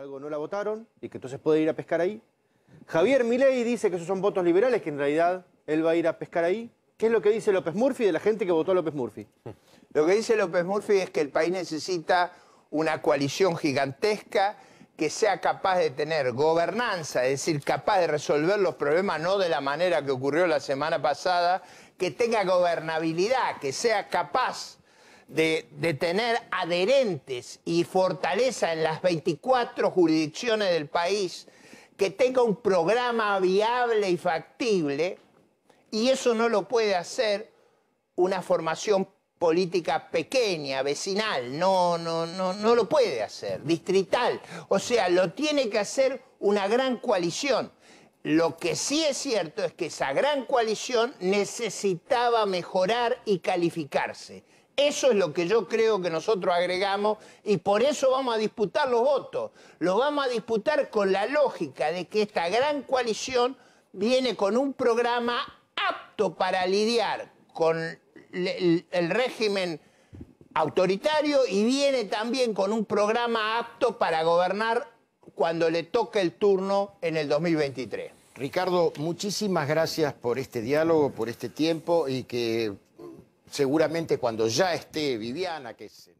algo no la votaron y que entonces puede ir a pescar ahí. Javier Milei dice que esos son votos liberales, que en realidad él va a ir a pescar ahí. ¿Qué es lo que dice López Murphy de la gente que votó a López Murphy? Lo que dice López Murphy es que el país necesita una coalición gigantesca que sea capaz de tener gobernanza, es decir, capaz de resolver los problemas no de la manera que ocurrió la semana pasada, que tenga gobernabilidad, que sea capaz de, tener adherentes y fortaleza en las 24 jurisdicciones del país que tenga un programa viable y factible, y eso no lo puede hacer una formación política pequeña, vecinal, no, no, no, no lo puede hacer, distrital. O sea, lo tiene que hacer una gran coalición. Lo que sí es cierto es que esa gran coalición necesitaba mejorar y calificarse. Eso es lo que yo creo que nosotros agregamos y por eso vamos a disputar los votos. Los vamos a disputar con la lógica de que esta gran coalición viene con un programa apto para lidiar con el, régimen autoritario y viene también con un programa apto para gobernar cuando le toque el turno en el 2023. Ricardo, muchísimas gracias por este diálogo, por este tiempo y que seguramente cuando ya esté Viviana, que es...